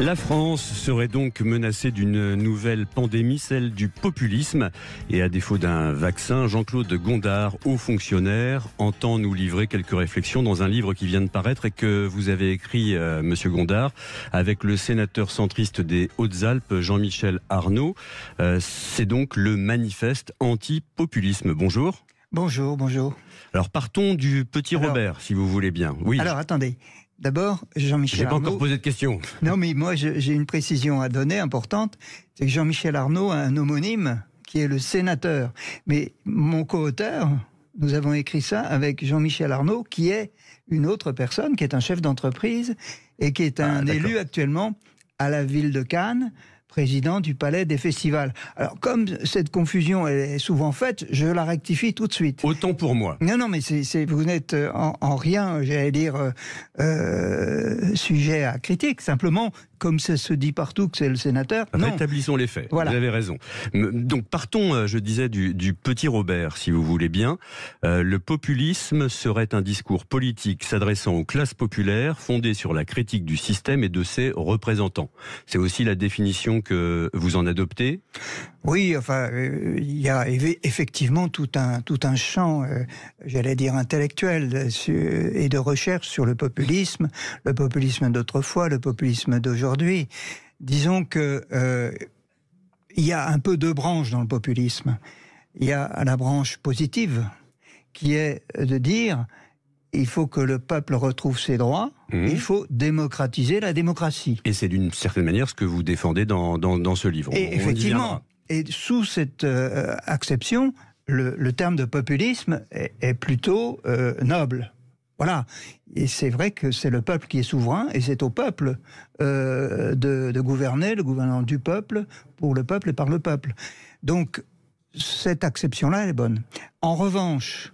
La France serait donc menacée d'une nouvelle pandémie, celle du populisme. Et à défaut d'un vaccin, Jean-Claude Gondard, haut fonctionnaire, entend nous livrer quelques réflexions dans un livre qui vient de paraître et que vous avez écrit, euh, Monsieur Gondard, avec le sénateur centriste des Hautes-Alpes, Jean-Michel Arnaud. Euh, c'est donc le manifeste anti-populisme. Bonjour. Bonjour, bonjour. Alors partons du petit Robert, si vous voulez bien. Oui. Alors attendez, D'abord, Jean-Michel. J'ai pas encore posé de question. Non, mais moi, j'ai une précision à donner importante. C'est que Jean-Michel Arnaud a un homonyme qui est le sénateur. Mais mon co-auteur, nous avons écrit ça avec Jean-Michel Arnaud, qui est une autre personne, qui est un chef d'entreprise et qui est ah, un élu actuellement à la ville de Cannes, président du Palais des Festivals. Alors, comme cette confusion est souvent faite, je la rectifie tout de suite. Autant pour moi. Non, non, mais c'est, vous n'êtes euh, en, rien, j'allais dire, euh, euh sujet à critique. Simplement, comme ça se dit partout, que c'est le sénateur. Non. Rétablissons les faits. Vous avez raison. Donc partons, euh, je disais, du, petit Robert, si vous voulez bien. Euh, le populisme serait un discours politique s'adressant aux classes populaires, fondé sur la critique du système et de ses représentants. C'est aussi la définition que vous en adoptez oui, enfin, euh, il y a effectivement tout un, tout un champ, euh, j'allais dire intellectuel, euh, et de recherche sur le populisme, le populisme d'autrefois, le populisme d'aujourd'hui. Disons que il y a un peu deux branches dans le populisme. Il y a la branche positive, qui est de dire il faut que le peuple retrouve ses droits, mmh. il faut démocratiser la démocratie. Et c'est d'une certaine manière ce que vous défendez dans, dans, dans ce livre. Et effectivement, et sous cette euh, acception, le, terme de populisme est, plutôt euh, noble. Voilà. Et c'est vrai que c'est le peuple qui est souverain et c'est au peuple euh, de, gouverner, le gouvernement du peuple, pour le peuple et par le peuple. Donc, cette acception-là, elle est bonne. En revanche,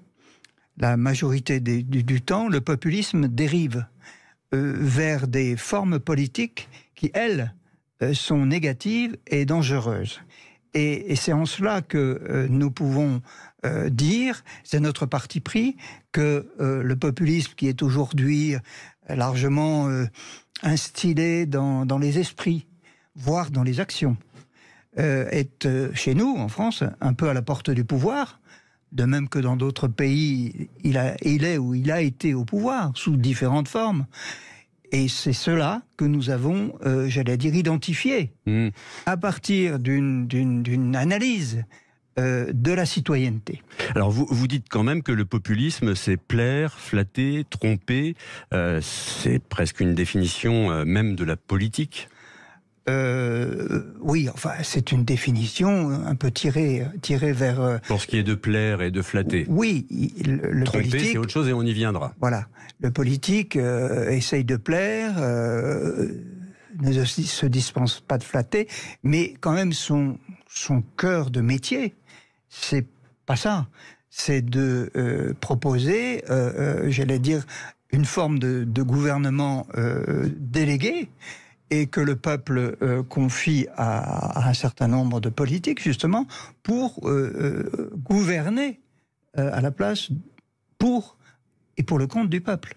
la majorité du, temps, le populisme dérive vers des formes politiques qui, elles, sont négatives et dangereuses. Et, c'est en cela que euh, nous pouvons euh, dire, c'est notre parti pris, que euh, le populisme qui est aujourd'hui largement instillé dans, les esprits, voire dans les actions, est chez nous, en France, un peu à la porte du pouvoir. De même que dans d'autres pays, il, il est ou il a été au pouvoir, sous différentes formes. Et c'est cela que nous avons, euh, j'allais dire, identifié hmm. à partir d'une analyse euh, de la citoyenneté. Alors vous, dites quand même que le populisme, c'est plaire, flatter, tromper. Euh, c'est presque une définition même de la politique. Euh, oui, enfin, c'est une définition un peu tirée, tirée vers. Euh, Pour ce qui est de plaire et de flatter. Oui, le, politique... Tromper, c'est autre chose et on y viendra. Voilà, le politique euh, essaye de plaire, euh, ne se dispense pas de flatter, mais quand même son son cœur de métier, c'est pas ça. C'est de euh, proposer, j'allais dire, une forme de, de gouvernement délégué et que le peuple euh, confie à, un certain nombre de politiques, justement, pour euh, euh, gouverner à la place pour et pour le compte du peuple.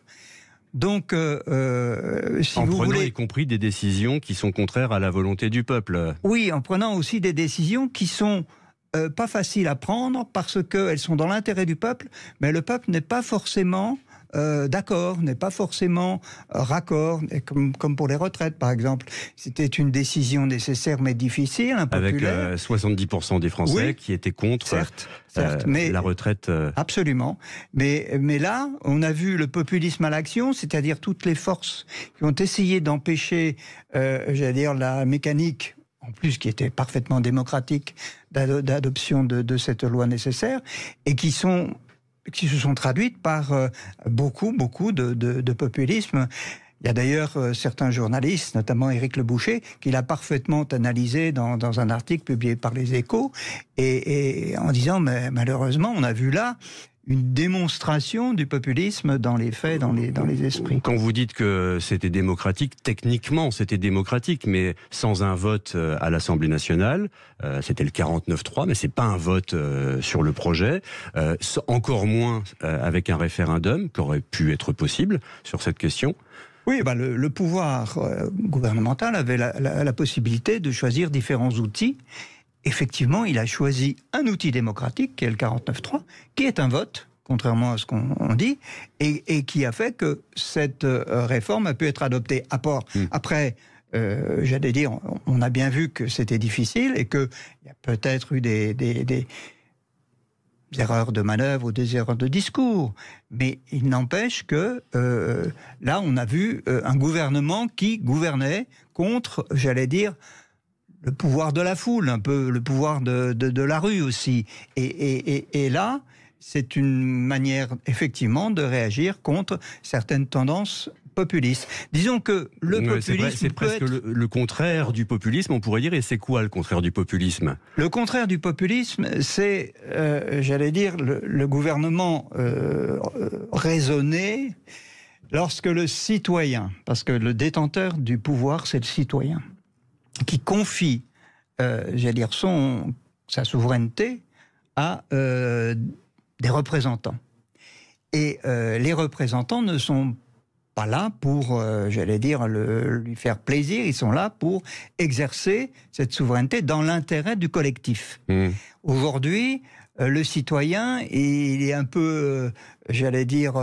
Donc, si vous prenant y compris des décisions qui sont contraires à la volonté du peuple. Oui, en prenant aussi des décisions qui sont pas faciles à prendre parce qu'elles sont dans l'intérêt du peuple, mais le peuple n'est pas forcément euh, d'accord, n'est pas forcément euh, raccord, comme, pour les retraites par exemple. C'était une décision nécessaire mais difficile, impopulaire. Avec 70% euh, des Français qui étaient contre certes, mais, la retraite. Absolument. Mais, mais là, on a vu le populisme à l'action, c'est-à-dire toutes les forces qui ont essayé d'empêcher, j'allais dire, la mécanique en plus qui était parfaitement démocratique d'adoption de, de, cette loi nécessaire, et qui sont qui se sont traduites par euh, beaucoup, beaucoup de, populisme. Il y a d'ailleurs euh, certains journalistes, notamment Éric Le Boucher, qui l'a parfaitement analysé dans, un article publié par Les Échos, et, et en disant malheureusement, on a vu là une démonstration du populisme dans les faits, dans les, dans les esprits. Quand vous dites que c'était démocratique, techniquement c'était démocratique, mais sans un vote euh, à l'Assemblée nationale, euh, c'était le 49-3, mais c'est pas un vote euh, sur le projet, encore moins avec un référendum qui aurait pu être possible sur cette question. Oui, bah, le, pouvoir gouvernemental avait la possibilité de choisir différents outils effectivement, il a choisi un outil démocratique, qui est le 49-3, qui est un vote, contrairement à ce qu'on dit, et, qui a fait que cette euh, réforme a pu être adoptée. à port. Mmh. Après, euh, j'allais dire, on a bien vu que c'était difficile et qu'il y a peut-être eu des, erreurs de manœuvre ou des erreurs de discours. Mais il n'empêche que euh, là, on a vu un gouvernement qui gouvernait contre, j'allais dire, le pouvoir de la foule, un peu le pouvoir de, de, la rue aussi. Et, et, et, là, c'est une manière effectivement de réagir contre certaines tendances populistes. Disons que le populisme. C'est presque le, contraire du populisme, on pourrait dire. Et c'est quoi le contraire du populisme Le contraire du populisme, c'est, euh, j'allais dire, le, gouvernement euh, raisonné lorsque le citoyen, parce que le détenteur du pouvoir, c'est le citoyen qui confie, euh, j'allais dire, son, sa souveraineté à euh, des représentants. Et euh, les représentants ne sont pas là pour, j'allais dire, le, lui faire plaisir, ils sont là pour exercer cette souveraineté dans l'intérêt du collectif. Mmh. Aujourd'hui, le citoyen, il est un peu, j'allais dire,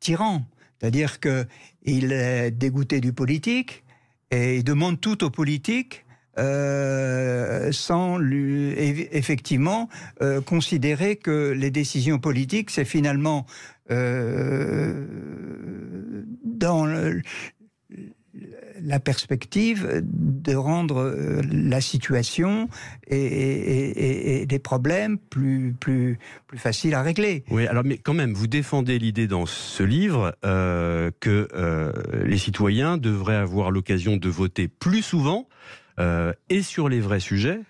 tyran. C'est-à-dire qu'il est dégoûté du politique, et il demande tout aux politiques. Euh, sans effectivement euh, considérer que les décisions politiques, c'est finalement euh, dans le, la perspective de rendre euh, la situation et, et, des problèmes plus, plus, plus faciles à régler. Oui, alors mais quand même, vous défendez l'idée dans ce livre euh, que euh, les citoyens devraient avoir l'occasion de voter plus souvent et sur les vrais sujets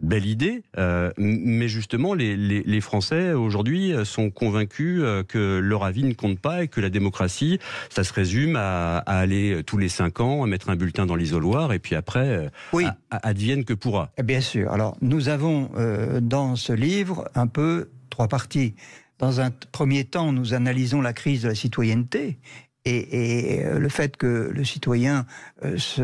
belle idée, euh, mais justement, les, Français aujourd'hui euh, sont convaincus euh, que leur avis ne compte pas et que la démocratie, ça se résume à, aller tous les cinq ans, à mettre un bulletin dans l'isoloir et puis après, advienne que pourra. Eh bien sûr. Alors, nous avons dans ce livre un peu trois parties. Dans un premier temps, nous analysons la crise de la citoyenneté et, le fait que le citoyen se,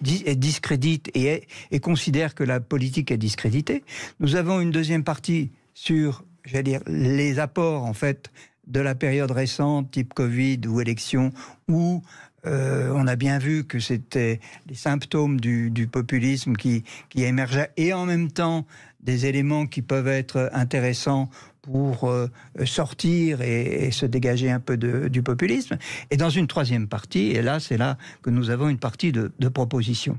discrédite et, et considère que la politique est discréditée. Nous avons une deuxième partie sur, j'allais dire, les apports en fait de la période récente, type Covid ou élection, où euh, on a bien vu que c'était les symptômes du, populisme qui, qui émergeaient et en même temps des éléments qui peuvent être intéressants pour euh, sortir et, se dégager un peu du populisme. Et dans une troisième partie, et là c'est là que nous avons une partie de, propositions.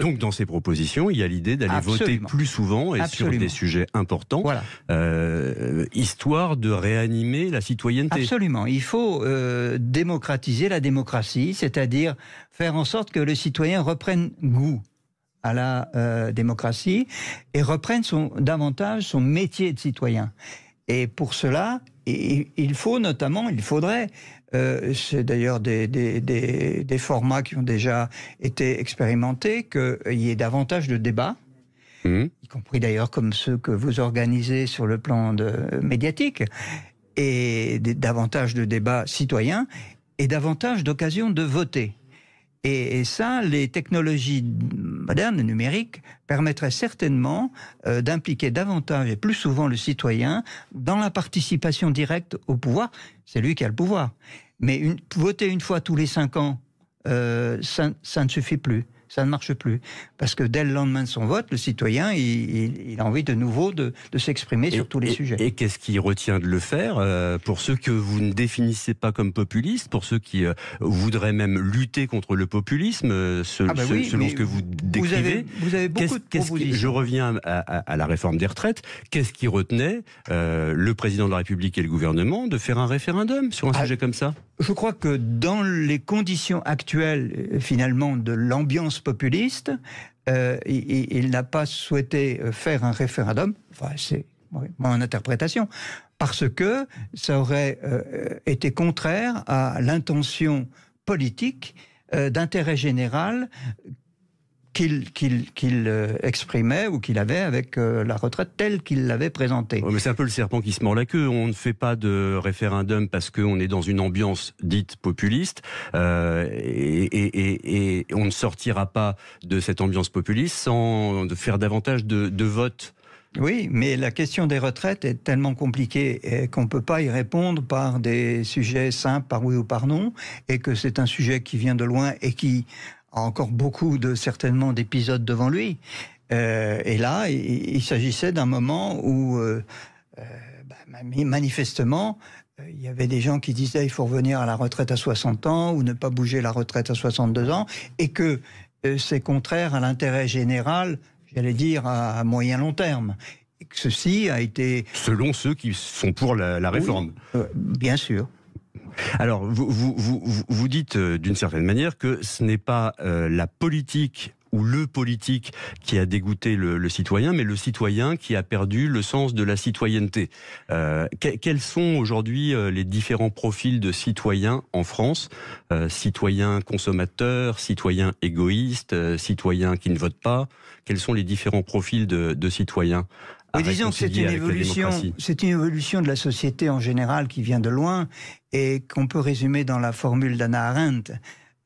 Donc dans ces propositions, il y a l'idée d'aller voter plus souvent et sur des sujets importants, euh, histoire de réanimer la citoyenneté. Absolument, il faut euh, démocratiser la démocratie, c'est-à-dire faire en sorte que le citoyen reprenne goût à la euh, démocratie et reprennent davantage son métier de citoyen. Et pour cela, il faut notamment, il faudrait, euh, c'est d'ailleurs des, formats qui ont déjà été expérimentés, qu'il y ait davantage de débats. Mmh. y compris d'ailleurs comme ceux que vous organisez sur le plan médiatique, et davantage de débats citoyens, et davantage d'occasions de voter. Et, ça, les technologies modernes, numériques, permettraient certainement euh, d'impliquer davantage et plus souvent le citoyen dans la participation directe au pouvoir. C'est lui qui a le pouvoir. Mais voter une fois tous les cinq ans, euh, ça ne suffit plus ça ne marche plus. Parce que dès le lendemain de son vote, le citoyen, il, a envie de nouveau de, s'exprimer sur tous les sujets. Et qu'est-ce qui retient de le faire euh, Pour ceux que vous ne définissez pas comme populistes, pour ceux qui euh, voudraient même lutter contre le populisme, euh, ah bah selon ce que vous décrivez, vous avez, beaucoup de je reviens à, la réforme des retraites. Qu'est-ce qui retenait le président de la République et le gouvernement de faire un référendum sur un ah, sujet comme ça je crois que dans les conditions actuelles, euh, finalement, de l'ambiance populiste, euh, il, n'a pas souhaité euh, faire un référendum. c'est mon interprétation, parce que ça aurait été contraire à l'intention politique d'intérêt général qu'il euh, exprimait ou qu'il avait avec euh, la retraite telle qu'il l'avait présentée. mais c'est un peu le serpent qui se mord la queue. On ne fait pas de référendum parce qu'on est dans une ambiance dite populiste euh, et, on ne sortira pas de cette ambiance populiste sans faire davantage de, de votes. Oui, mais la question des retraites est tellement compliquée qu'on ne peut pas y répondre par des sujets simples, par oui ou par non, et que c'est un sujet qui vient de loin et qui a encore beaucoup de certainement d'épisodes devant lui. Euh, et là, il, s'agissait d'un moment où, euh, euh, bah, manifestement, il y avait des gens qui disaient il faut revenir à la retraite à 60 ans ou ne pas bouger la retraite à 62 ans, et que c'est contraire à l'intérêt général, j'allais dire à moyen long terme. Et que ceci a été selon ceux qui sont pour la, réforme. bien sûr. Alors, vous, vous, vous, vous dites euh, d'une certaine manière que ce n'est pas euh, la politique ou le politique qui a dégoûté le, citoyen, mais le citoyen qui a perdu le sens de la citoyenneté. Euh, quels sont aujourd'hui les différents profils de citoyens en France Citoyens consommateurs, citoyens égoïstes, citoyens qui ne votent pas Quels sont les différents profils de citoyens mais disons que c'est une évolution, c'est une évolution de la société en général qui vient de loin et qu'on peut résumer dans la formule d'Anna Arendt.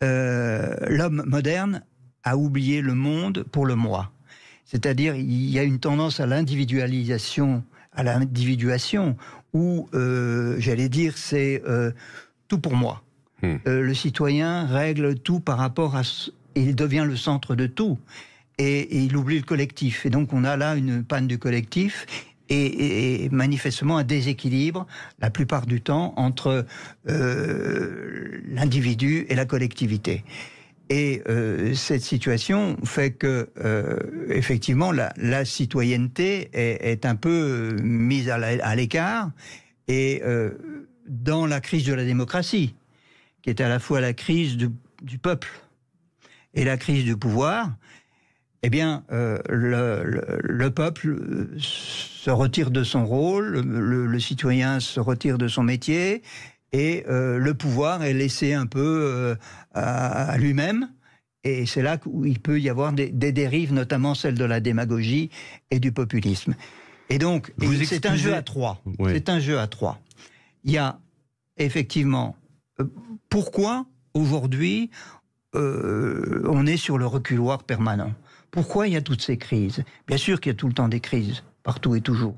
Euh, l'homme moderne a oublié le monde pour le moi. C'est-à-dire, il y a une tendance à l'individualisation, à l'individuation, où, euh, j'allais dire, c'est euh, tout pour moi. Hmm. le citoyen règle tout par rapport à... Il devient le centre de tout et, il oublie le collectif. Et donc on a là une panne du collectif et, manifestement un déséquilibre la plupart du temps entre euh, l'individu et la collectivité. Et euh, cette situation fait que euh, effectivement la, citoyenneté est, un peu mise à l'écart et dans la crise de la démocratie, qui est à la fois la crise du, du peuple et la crise du pouvoir, eh bien, euh, le, peuple euh, se retire de son rôle, le, citoyen se retire de son métier, et euh, le pouvoir est laissé un peu à, lui-même. Et c'est là où il peut y avoir des, dérives, notamment celles de la démagogie et du populisme. Et donc, c'est un jeu à trois. C'est un jeu à trois. Il y a effectivement pourquoi aujourd'hui on est sur le reculoir permanent. Pourquoi il y a toutes ces crises Bien sûr qu'il y a tout le temps des crises, partout et toujours.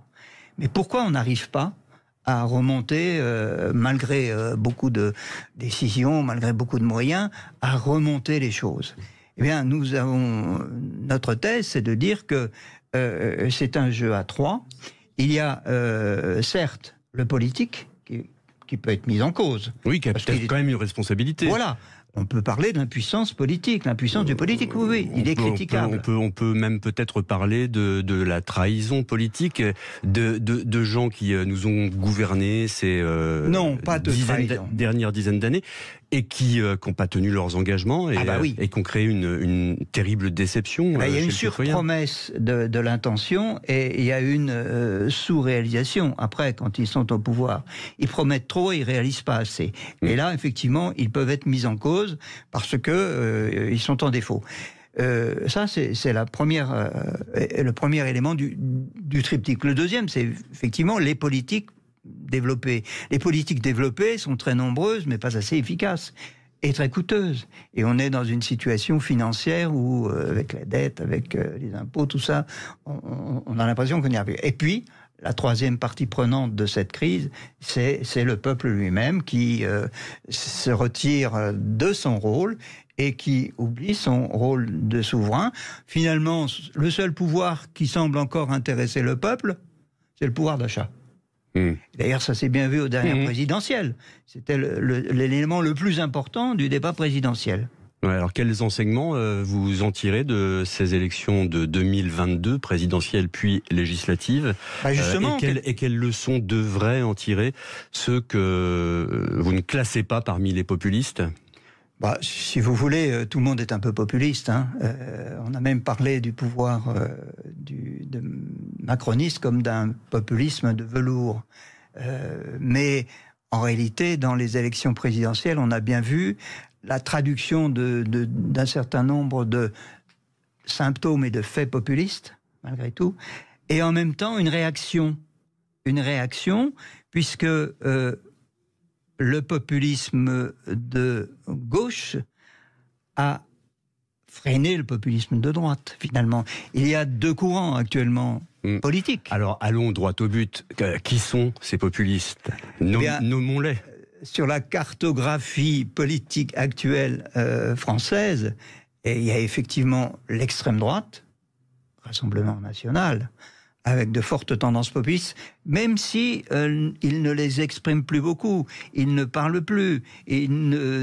Mais pourquoi on n'arrive pas à remonter, euh, malgré euh, beaucoup de décisions, malgré beaucoup de moyens, à remonter les choses Eh bien, nous avons notre thèse, c'est de dire que euh, c'est un jeu à trois. Il y a certes le politique qui, qui peut être mis en cause. Oui, qui a peut-être quand même une responsabilité. Voilà, on peut parler d'impuissance politique, l'impuissance du politique, oui, oui il est critiquable. On peut, on peut, même peut-être parler de, la trahison politique de, gens qui euh, nous ont gouvernés ces euh, non, pas de dernières dizaines d'années et euh, qui n'ont pas tenu leurs engagements et, ah bah euh, qui ont créé une, terrible déception. Bah, il y a euh, une surpromesse de, de l'intention et il y a une sous-réalisation après quand ils sont au pouvoir. Ils promettent trop et ils ne réalisent pas assez. Et là, effectivement, ils peuvent être mis en cause parce que ils sont en défaut. ça, c'est la première, le premier élément du, du triptyque. Le deuxième, c'est effectivement les politiques les politiques développées sont très nombreuses, mais pas assez efficaces et très coûteuses. Et on est dans une situation financière où, euh, avec la dette, avec euh, les impôts, tout ça, on, a l'impression qu'on n'y arrive. Et puis, la troisième partie prenante de cette crise, c'est le peuple lui-même qui euh, se retire de son rôle et qui oublie son rôle de souverain. Finalement, le seul pouvoir qui semble encore intéresser le peuple, c'est le pouvoir d'achat. Mm. D'ailleurs, ça s'est bien vu au dernières mm-hmm. présidentiel. présidentielles. C'était l'élément le, plus important du débat présidentiel. alors quels enseignements euh, vous en tirez de ces élections de 2022, présidentielles puis législatives bah, euh, et, quelles, et, quelles, leçons devraient en tirer ceux que euh, vous ne classez pas parmi les populistes bah, si vous voulez, euh, tout le monde est un peu populiste. Hein. Euh, on a même parlé du pouvoir euh, du, de macroniste comme d'un populisme de velours. mais en réalité, dans les élections présidentielles, on a bien vu la traduction d'un de, certain nombre de symptômes et de faits populistes, malgré tout, et en même temps une réaction. Une réaction, puisque le populisme de gauche a freiné le populisme de droite, finalement. Il y a deux courants actuellement mm. politiques. Alors allons droit au but. Qui sont ces populistes eh Nommons-les. Euh, sur la cartographie politique actuelle euh, française, il y a effectivement l'extrême droite, Rassemblement national, avec de fortes tendances populistes, même si euh, ne les expriment plus beaucoup, ils ne parlent plus, ils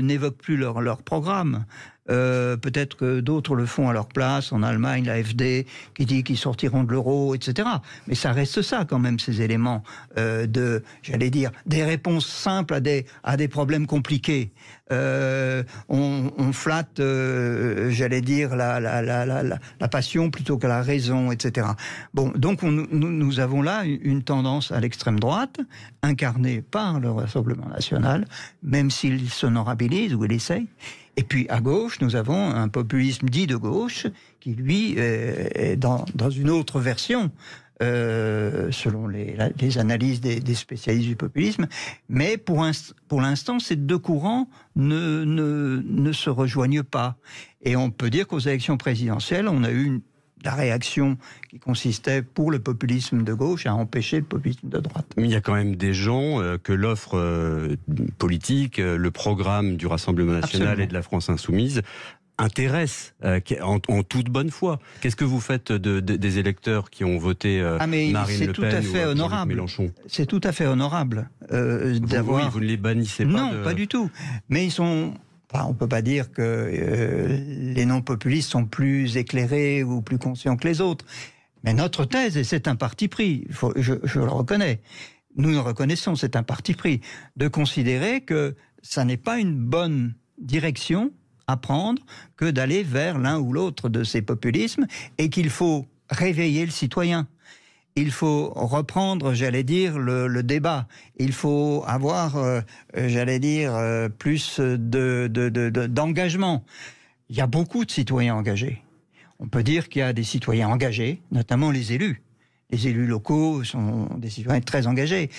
n'évoquent plus leur programme. Euh, peut-être que d'autres le font à leur place, en Allemagne, l'AFD, qui dit qu'ils sortiront de l'euro, etc. Mais ça reste ça quand même, ces éléments euh, de, j'allais dire, des réponses simples à des, à des problèmes compliqués. Euh, on, on, flatte, euh, j'allais dire, la, la, la, la, passion plutôt que la raison, etc. Bon, donc nous, nous avons là une tendance à l'extrême droite, incarnée par le Rassemblement national, même s'il s'honorabilise ou il essaye. Et puis à gauche, nous avons un populisme dit de gauche qui, lui, est dans, une autre version. Euh, selon les, analyses des, spécialistes du populisme. Mais pour, pour l'instant, ces deux courants ne, ne, se rejoignent pas. Et on peut dire qu'aux élections présidentielles, on a eu une, la réaction qui consistait pour le populisme de gauche à empêcher le populisme de droite. Mais il y a quand même des gens euh, que l'offre euh, politique, euh, le programme du Rassemblement national et de la France insoumise intéresse en, toute bonne foi. Qu'est-ce que vous faites des électeurs qui ont voté ah, Marine Le Pen tout à fait Mélenchon C'est tout à fait honorable d'avoir. vous ne les bannissez pas. Non, pas du tout. Mais ils sont on ne peut pas dire que euh, les non-populistes sont plus éclairés ou plus conscients que les autres. Mais notre thèse, et c'est un parti pris, je, je, le reconnais, nous le reconnaissons, c'est un parti pris, de considérer que ça n'est pas une bonne direction à prendre que d'aller vers l'un ou l'autre de ces populismes et qu'il faut réveiller le citoyen il faut reprendre, j'allais dire, le, débat. Il faut avoir, euh, j'allais dire, euh, plus d'engagement. De, de, il y a beaucoup de citoyens engagés. On peut dire qu'il y a des citoyens engagés, notamment les élus. Les élus locaux sont des citoyens très engagés.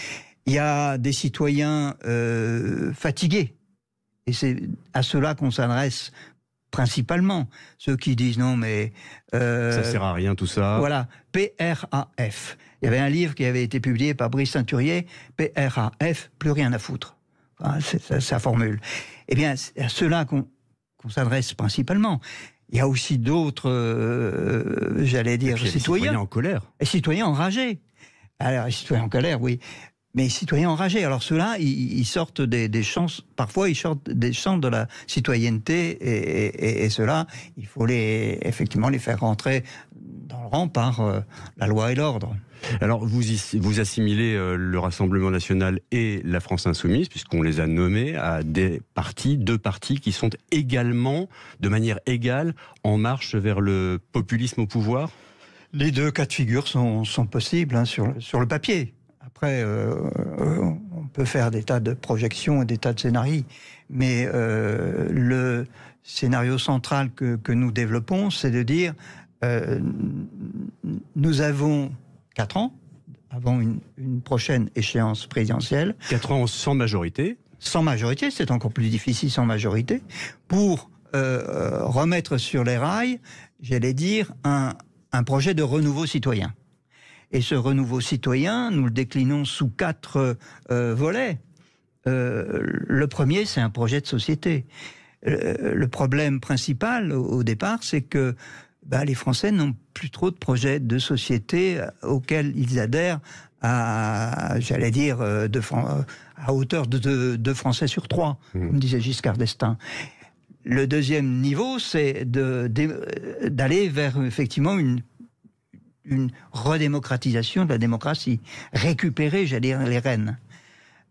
Il y a des citoyens euh, fatigués. Et c'est à cela qu'on s'adresse principalement. Ceux qui disent non, mais. Euh, ça sert à rien tout ça. Voilà, PRAF. Il y avait un livre qui avait été publié par Brice Ceinturier, PRAF, plus rien à foutre. Ah, c'est sa formule. Eh bien, c'est à ceux-là qu'on s'adresse principalement. Il y a aussi d'autres, euh, j'allais dire, citoyens, en colère. Et citoyens enragés. Alors, citoyens en colère, oui mais citoyens enragés. Alors ceux-là, ils, sortent des, chances, parfois ils sortent des champs de la citoyenneté, et, et, ceux-là, il faut les, effectivement les faire rentrer dans le rang par euh, la loi et l'ordre. Alors vous, vous assimilez euh, le Rassemblement national et la France insoumise, puisqu'on les a nommés à des partis, deux partis qui sont également, de manière égale, en marche vers le populisme au pouvoir les deux cas de figure sont, possibles hein, sur, sur le papier. Après, euh, euh, on peut faire des tas de projections et des tas de scénarios, mais euh, le scénario central que, nous développons, c'est de dire nous avons 4 ans avant une, prochaine échéance présidentielle. 4 ans sans majorité Sans majorité, c'est encore plus difficile sans majorité, pour remettre sur les rails, j'allais dire, un projet de renouveau citoyen. Et ce renouveau citoyen, nous le déclinons sous quatre euh, volets. Euh, le premier, c'est un projet de société. Euh, le problème principal au, départ, c'est que bah, les Français n'ont plus trop de projets de société auxquels ils adhèrent à, j'allais dire, à hauteur de deux de Français sur trois, mmh. comme disait Giscard d'Estaing. Le deuxième niveau, c'est d'aller vers effectivement une une redémocratisation de la démocratie, récupérer, j'allais dire, les rênes.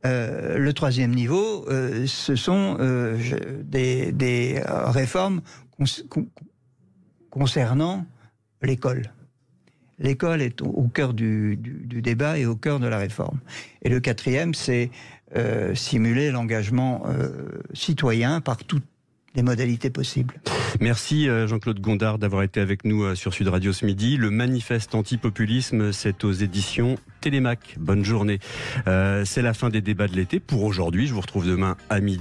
Euh, le troisième niveau, euh, ce sont euh, des, réformes concernant l'école. L'école est au, cœur du, débat et au cœur de la réforme. Et le quatrième, c'est simuler l'engagement citoyen par toutes les modalités possibles. Merci euh, Jean-Claude Gondard d'avoir été avec nous euh, sur Sud Radio ce midi. Le manifeste antipopulisme, c'est aux éditions Télémac. Bonne journée. Euh, c'est la fin des débats de l'été pour aujourd'hui. Je vous retrouve demain à midi.